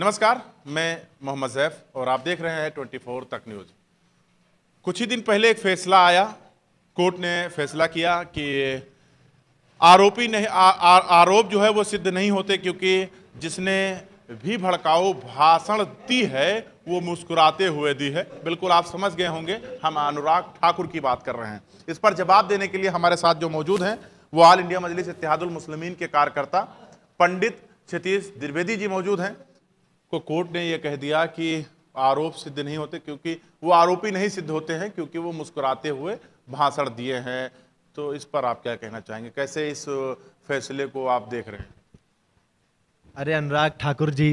नमस्कार मैं मोहम्मद जैफ और आप देख रहे हैं 24 तक न्यूज कुछ ही दिन पहले एक फैसला आया कोर्ट ने फैसला किया कि आरोपी नहीं आ, आ, आरोप जो है वो सिद्ध नहीं होते क्योंकि जिसने भी भड़काऊ भाषण दी है वो मुस्कुराते हुए दी है बिल्कुल आप समझ गए होंगे हम अनुराग ठाकुर की बात कर रहे हैं इस पर जवाब देने के लिए हमारे साथ जो मौजूद हैं वो ऑल इंडिया मजलिस इतिहादुल मुस्लिमीन के कार्यकर्ता पंडित क्षतीश द्विवेदी जी मौजूद हैं को कोर्ट ने यह कह दिया कि आरोप सिद्ध नहीं होते क्योंकि वो आरोपी नहीं सिद्ध होते हैं क्योंकि वो मुस्कुराते हुए भाषण दिए हैं तो इस पर आप क्या कहना चाहेंगे कैसे इस फैसले को आप देख रहे हैं अरे अनुराग ठाकुर जी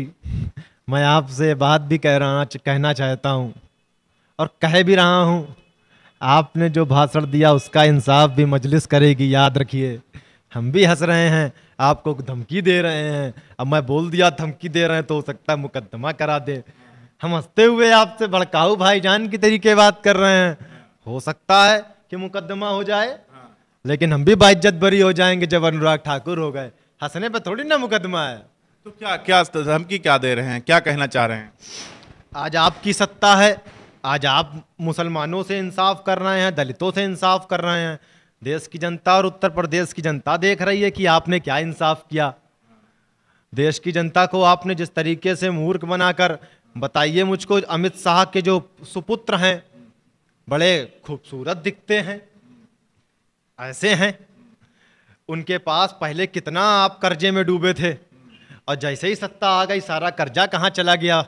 मैं आपसे बात भी कह रहा कहना चाहता हूँ और कह भी रहा हूँ आपने जो भाषण दिया उसका इंसाफ भी मजलिस करेगी याद रखिए हम भी हंस रहे हैं आपको धमकी दे रहे हैं अब मैं बोल दिया धमकी दे रहे हैं तो हो सकता है मुकदमा करा दे हम हंसते हुए आपसे भड़काऊ भाईजान की तरीके बात कर रहे हैं हो सकता है कि मुकदमा हो जाए लेकिन हम भी बाइज्जत बरी हो जाएंगे जब अनुराग ठाकुर हो गए हंसने पर थोड़ी ना मुकदमा है तो क्या क्या धमकी क्या दे रहे हैं क्या कहना चाह रहे हैं आज आपकी सत्ता है आज आप मुसलमानों से इंसाफ कर रहे हैं दलितों से इंसाफ कर रहे हैं देश की जनता और उत्तर प्रदेश की जनता देख रही है कि आपने क्या इंसाफ किया देश की जनता को आपने जिस तरीके से मूर्ख बनाकर बताइए मुझको अमित शाह के जो सुपुत्र हैं बड़े खूबसूरत दिखते हैं ऐसे हैं उनके पास पहले कितना आप कर्जे में डूबे थे और जैसे ही सत्ता आ गई सारा कर्जा कहाँ चला गया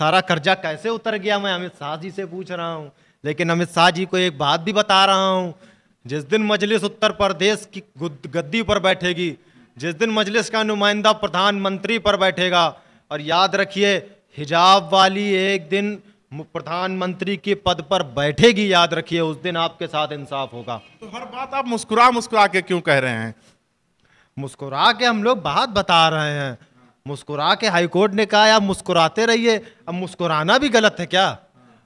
सारा कर्जा कैसे उतर गया मैं अमित शाह जी से पूछ रहा हूँ लेकिन अमित शाह जी को एक बात भी बता रहा हूँ जिस दिन मजलिस उत्तर प्रदेश की गद्दी पर बैठेगी जिस दिन मजलिस का नुमाइंदा प्रधानमंत्री पर बैठेगा और याद रखिए हिजाब वाली एक दिन प्रधानमंत्री के पद पर बैठेगी याद रखिए उस दिन आपके साथ इंसाफ होगा तो हर बात आप मुस्कुरा मुस्कुरा के क्यों कह रहे हैं मुस्कुरा के हम लोग बात बता रहे हैं मुस्कुरा के हाईकोर्ट ने कहा आप मुस्कुराते रहिए अब मुस्कुराना भी गलत है क्या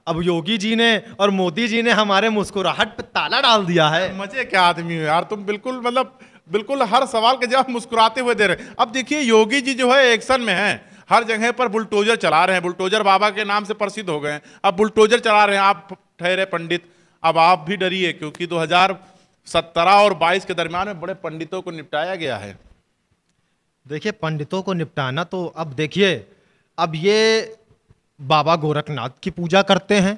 अब योगी जी ने और मोदी जी ने हमारे मुस्कुराहट पे ताला डाल दिया है मजे क्या आदमी हो यार तुम बिल्कुल मतलब बिल्कुल हर सवाल के जवाब मुस्कुराते हुए दे रहे अब देखिए योगी जी जो है एक्शन में है हर जगह पर बुलटोजर चला रहे हैं बुलटोजर बाबा के नाम से प्रसिद्ध हो गए हैं अब बुलटोजर चला रहे हैं आप ठहरे पंडित अब आप भी डरिए क्योंकि दो और बाईस के दरमियान में बड़े पंडितों को निपटाया गया है देखिए पंडितों को निपटाना तो अब देखिए अब ये बाबा गोरखनाथ की पूजा करते हैं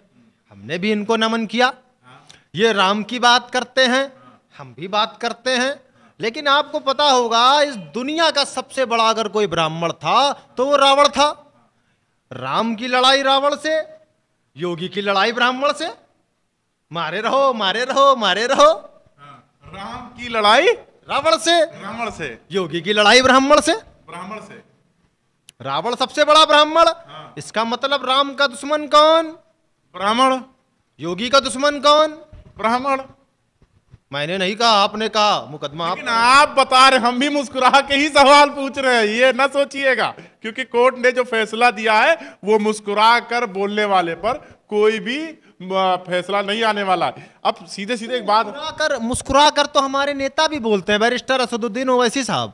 हमने भी इनको नमन किया ये राम की बात करते हैं हम भी बात करते हैं लेकिन आपको पता होगा इस दुनिया का सबसे बड़ा अगर कोई ब्राह्मण था तो वो रावण था राम की लड़ाई रावण से योगी की लड़ाई ब्राह्मण से मारे रहो मारे रहो मारे रहो हाँ, राम की लड़ाई रावण से ब्राह्मण से योगी की लड़ाई ब्राह्मण से ब्राह्मण से रावण सबसे बड़ा ब्राह्मण हाँ। इसका मतलब राम का दुश्मन कौन ब्राह्मण योगी का दुश्मन कौन ब्राह्मण मैंने नहीं कहा आपने कहा मुकदमा आप, आप बता रहे हम भी मुस्कुरा के ही सवाल पूछ रहे हैं ये ना सोचिएगा क्योंकि कोर्ट ने जो फैसला दिया है वो मुस्कुरा कर बोलने वाले पर कोई भी फैसला नहीं आने वाला है अब सीधे सीधे एक बात मुस्कुरा कर मुस्कुरा कर तो हमारे नेता भी बोलते हैं बैरिस्टर असदुद्दीन ओवैसी साहब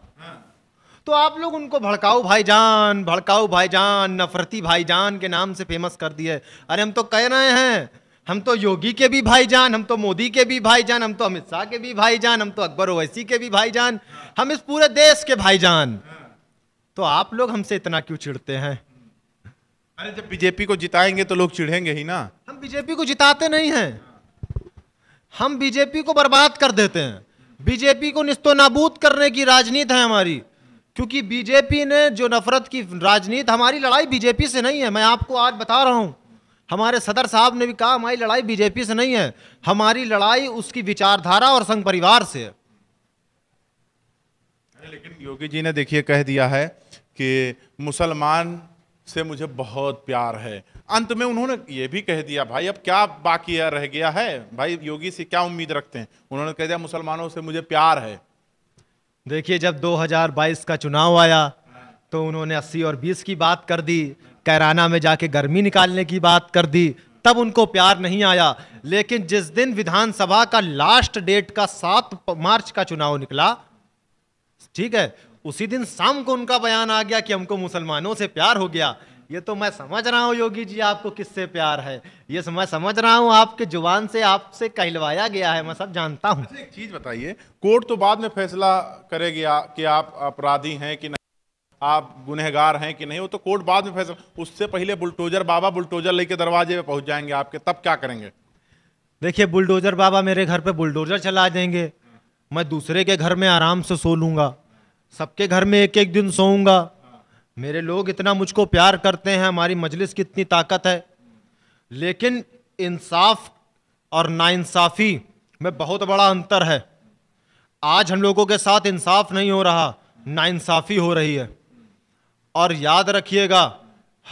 तो आप लोग उनको भड़काऊ भाईजान भड़काऊ भाईजान नफरती भाईजान के नाम से फेमस कर दिए अरे हम तो कह रहे हैं हम तो योगी के भी भाईजान हम तो मोदी के भी भाईजान हम तो अमित शाह के भी भाईजान हम तो अकबर ओवैसी के भी भाईजान हम इस पूरे देश के भाईजान तो आप लोग हमसे इतना क्यों चिड़ते हैं अरे जब बीजेपी को जिताएंगे तो लोग चिढ़ेंगे ही ना हम बीजेपी को जिताते नहीं हैं हम बीजेपी को बर्बाद कर देते हैं बीजेपी को निस्तो नाबूद करने की राजनीति है हमारी क्योंकि बीजेपी ने जो नफरत की राजनीति हमारी लड़ाई बीजेपी से नहीं है मैं आपको आज बता रहा हूँ हमारे सदर साहब ने भी कहा हमारी लड़ाई बीजेपी से नहीं है हमारी लड़ाई उसकी विचारधारा और संघ परिवार से है लेकिन योगी जी ने देखिए कह दिया है कि मुसलमान से मुझे बहुत प्यार है अंत में उन्होंने ये भी कह दिया भाई अब क्या बाकी रह गया है भाई योगी से क्या उम्मीद रखते हैं उन्होंने कह दिया मुसलमानों से मुझे प्यार है देखिए जब 2022 का चुनाव आया तो उन्होंने 80 और 20 की बात कर दी कैराना में जाके गर्मी निकालने की बात कर दी तब उनको प्यार नहीं आया लेकिन जिस दिन विधानसभा का लास्ट डेट का सात मार्च का चुनाव निकला ठीक है उसी दिन शाम को उनका बयान आ गया कि हमको मुसलमानों से प्यार हो गया ये तो मैं समझ रहा हूँ योगी जी आपको किससे प्यार है ये मैं समझ रहा हूँ आपके जुबान से आपसे कहलवाया गया है मैं सब जानता हूँ अच्छा, एक चीज़ बताइए कोर्ट तो बाद में फैसला करेगी कि आप अपराधी हैं कि नहीं आप गुनहगार हैं कि नहीं वो तो कोर्ट बाद में फैसला उससे पहले बुलटोजर बाबा बुलटोजर लेके दरवाजे पे पहुंच जाएंगे आपके तब क्या करेंगे देखिए बुलडोजर बाबा मेरे घर पे बुलडोजर चला देंगे मैं दूसरे के घर में आराम से सो लूंगा सबके घर में एक एक दिन सोऊंगा मेरे लोग इतना मुझको प्यार करते हैं हमारी मजलिस की इतनी ताकत है लेकिन इंसाफ और नाइंसाफ़ी में बहुत बड़ा अंतर है आज हम लोगों के साथ इंसाफ नहीं हो रहा नाइंसाफ़ी हो रही है और याद रखिएगा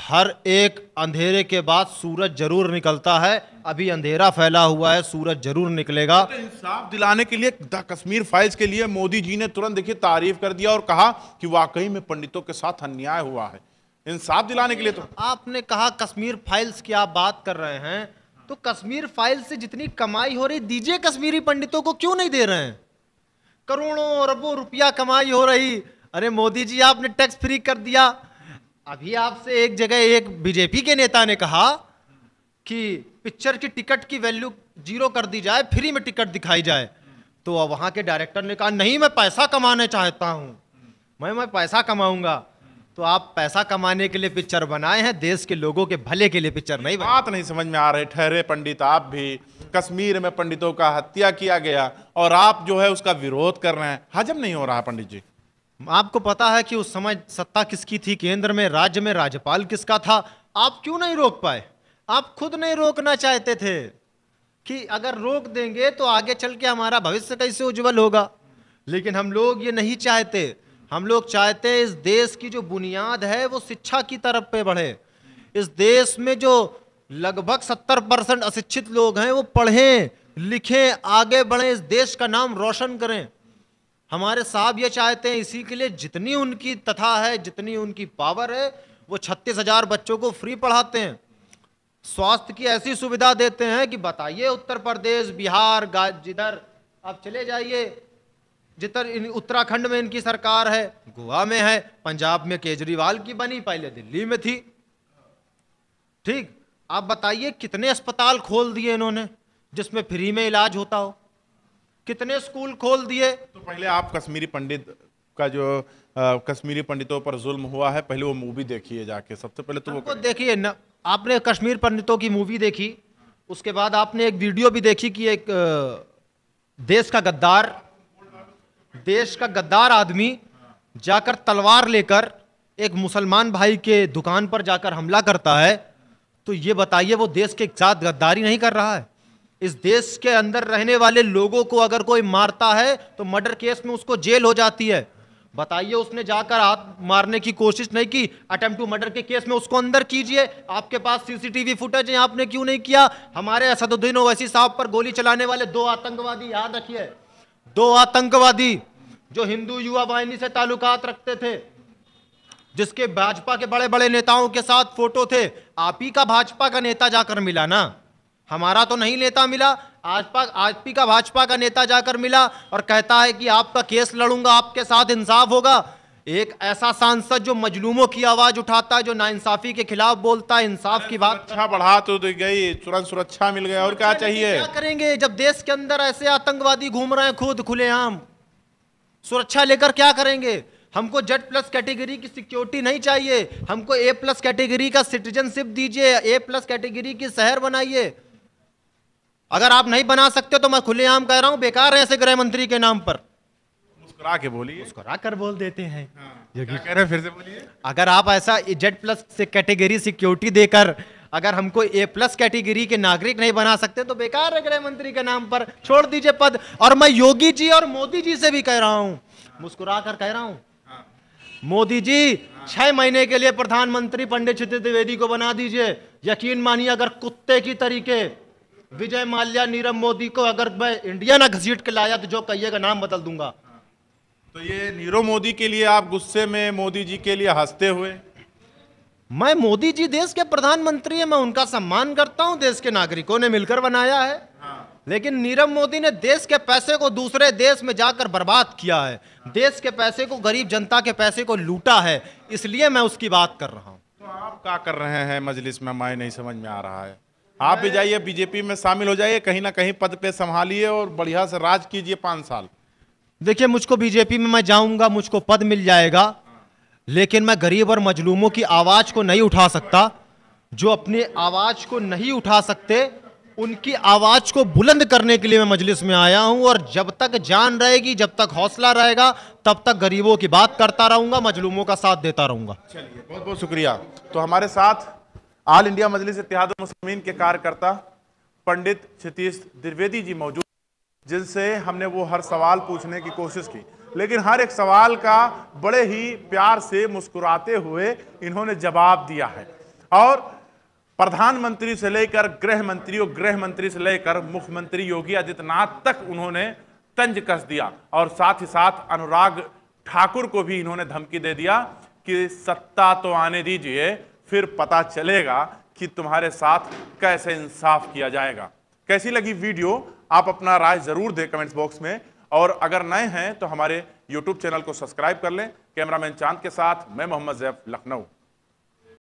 हर एक अंधेरे के बाद सूरज जरूर निकलता है अभी अंधेरा फैला हुआ है सूरज जरूर निकलेगा तो इंसाफ दिलाने के लिए द कश्मीर फाइल्स के लिए मोदी जी ने तुरंत देखिए तारीफ कर दिया और कहा कि वाकई में पंडितों के साथ अन्याय हुआ है इंसाफ दिलाने के लिए तो आपने कहा कश्मीर फाइल्स की आप बात कर रहे हैं तो कश्मीर फाइल्स से जितनी कमाई हो रही दीजिए कश्मीरी पंडितों को क्यों नहीं दे रहे हैं करोड़ों अरबों रुपया कमाई हो रही अरे मोदी जी आपने टैक्स फ्री कर दिया अभी आपसे एक जगह एक बीजेपी के नेता ने कहा कि पिक्चर की टिकट की वैल्यू जीरो कर दी जाए फ्री में टिकट दिखाई जाए तो वहां के डायरेक्टर ने कहा नहीं मैं पैसा कमाना चाहता हूँ मैं मैं पैसा कमाऊंगा तो आप पैसा कमाने के लिए पिक्चर बनाए हैं देश के लोगों के भले के लिए पिक्चर नहीं बात नहीं समझ में आ रही ठहरे पंडित आप भी कश्मीर में पंडितों का हत्या किया गया और आप जो है उसका विरोध कर रहे हैं हजम नहीं हो रहा पंडित जी आपको पता है कि उस समय सत्ता किसकी थी केंद्र में राज्य में राज्यपाल किसका था आप क्यों नहीं रोक पाए आप खुद नहीं रोकना चाहते थे कि अगर रोक देंगे तो आगे चल के हमारा भविष्य कैसे उज्जवल होगा लेकिन हम लोग ये नहीं चाहते हम लोग चाहते इस देश की जो बुनियाद है वो शिक्षा की तरफ पे बढ़े इस देश में जो लगभग सत्तर परसेंट अशिक्षित लोग हैं वो पढ़ें लिखें आगे बढ़ें इस देश का नाम रोशन करें हमारे साहब ये चाहते हैं इसी के लिए जितनी उनकी तथा है जितनी उनकी पावर है वो छत्तीस हजार बच्चों को फ्री पढ़ाते हैं स्वास्थ्य की ऐसी सुविधा देते हैं कि बताइए उत्तर प्रदेश बिहार जिधर आप चले जाइए जिधर इन उत्तराखंड में इनकी सरकार है गोवा में है पंजाब में केजरीवाल की बनी पहले दिल्ली में थी ठीक आप बताइए कितने अस्पताल खोल दिए इन्होंने जिसमें फ्री में इलाज होता हो कितने स्कूल खोल दिए तो पहले आप कश्मीरी पंडित का जो आ, कश्मीरी पंडितों पर जुल्म हुआ है पहले वो मूवी देखिए जाके सबसे पहले तो वो देखिए ना आपने कश्मीर पंडितों की मूवी देखी उसके बाद आपने एक वीडियो भी देखी कि एक देश का गद्दार देश का गद्दार आदमी जाकर तलवार लेकर एक मुसलमान भाई के दुकान पर जाकर हमला करता है तो ये बताइए वो देश के साथ गद्दारी नहीं कर रहा है इस देश के अंदर रहने वाले लोगों को अगर कोई मारता है तो मर्डर केस में उसको जेल हो जाती है बताइए उसने जाकर आप मारने की कोशिश नहीं की अटेम्प्ट टू मर्डर के केस में उसको अंदर कीजिए आपके पास सीसीटीवी फुटेज है आपने क्यों नहीं किया हमारे असदुद्दीन ओवैसी साहब पर गोली चलाने वाले दो आतंकवादी याद रखिए दो आतंकवादी जो हिंदू युवा वाहिनी से ताल्लुकात रखते थे जिसके भाजपा के बड़े बड़े नेताओं के साथ फोटो थे आप ही का भाजपा का नेता जाकर मिला ना हमारा तो नहीं नेता मिला आज आज पी का भाजपा का नेता जाकर मिला और कहता है कि आपका केस लड़ूंगा आपके साथ इंसाफ होगा एक ऐसा सांसद जो मजलूमों की आवाज़ उठाता है जो नाइंसाफ़ी के खिलाफ बोलता है इंसाफ की बात अच्छा बढ़ा तो दी गई तुरंत सुरक्षा मिल गया और क्या चाहिए क्या करेंगे जब देश के अंदर ऐसे आतंकवादी घूम रहे हैं खुद खुलेआम सुरक्षा लेकर क्या करेंगे हमको जेड प्लस कैटेगरी की सिक्योरिटी नहीं चाहिए हमको ए प्लस कैटेगरी का सिटीजनशिप दीजिए ए प्लस कैटेगरी की शहर बनाइए अगर आप नहीं बना सकते तो मैं खुलेआम कह रहा हूँ बेकार है ऐसे गृह मंत्री के नाम पर मुस्कुरा के बोलिए मुस्कुरा कर बोल देते हैं हाँ, कह रहे फिर से बोलिए अगर आप ऐसा जेड प्लस से कैटेगरी सिक्योरिटी देकर अगर हमको ए प्लस कैटेगरी के नागरिक नहीं बना सकते तो बेकार है गृह मंत्री के नाम पर छोड़ दीजिए पद और मैं योगी जी और मोदी जी से भी कह रहा हूँ मुस्कुरा कर कह रहा हूँ हाँ। मोदी जी हाँ। छह महीने के लिए प्रधानमंत्री पंडित चित्र द्विवेदी को बना दीजिए यकीन मानिए अगर कुत्ते की तरीके विजय माल्या नीरव मोदी को अगर मैं इंडिया ना घसीट के लाया तो जो कहिएगा नाम बदल दूंगा तो ये नीरव मोदी के लिए आप गुस्से में मोदी जी के लिए हंसते हुए मैं मोदी जी देश के प्रधानमंत्री है मैं उनका सम्मान करता हूँ देश के नागरिकों ने मिलकर बनाया है हाँ। लेकिन नीरव मोदी ने देश के पैसे को दूसरे देश में जाकर बर्बाद किया है देश के पैसे को गरीब जनता के पैसे को लूटा है इसलिए मैं उसकी बात कर रहा हूँ तो आप क्या कर रहे हैं मजलिस में माए नहीं समझ में आ रहा है आप भी जाइए बीजेपी में शामिल हो जाइए कहीं ना कहीं पद पे संभालिए और बढ़िया से राज कीजिए पांच साल देखिए मुझको बीजेपी में मैं जाऊंगा मुझको पद मिल जाएगा लेकिन मैं गरीब और मजलूमों की आवाज़ को नहीं उठा सकता जो अपनी आवाज़ को नहीं उठा सकते उनकी आवाज़ को बुलंद करने के लिए मैं मजलिस में आया हूं और जब तक जान रहेगी जब तक हौसला रहेगा तब तक गरीबों की बात करता रहूंगा मजलूमों का साथ देता रहूंगा चलिए बहुत बहुत शुक्रिया तो हमारे साथ आल इंडिया मजलिस इतिहाद मुसलमिन के कार्यकर्ता पंडित क्षतीश द्विवेदी जी मौजूद जिनसे हमने वो हर सवाल पूछने की कोशिश की लेकिन हर एक सवाल का बड़े ही प्यार से मुस्कुराते हुए इन्होंने जवाब दिया है और प्रधानमंत्री से लेकर गृह मंत्री और गृह मंत्री से लेकर मुख्यमंत्री योगी आदित्यनाथ तक उन्होंने तंज कस दिया और साथ ही साथ अनुराग ठाकुर को भी इन्होंने धमकी दे दिया कि सत्ता तो आने दीजिए फिर पता चलेगा कि तुम्हारे साथ कैसे इंसाफ किया जाएगा कैसी लगी वीडियो आप अपना राय ज़रूर दें कमेंट्स बॉक्स में और अगर नए हैं तो हमारे यूट्यूब चैनल को सब्सक्राइब कर लें कैमरामैन चांद के साथ मैं मोहम्मद जैफ लखनऊ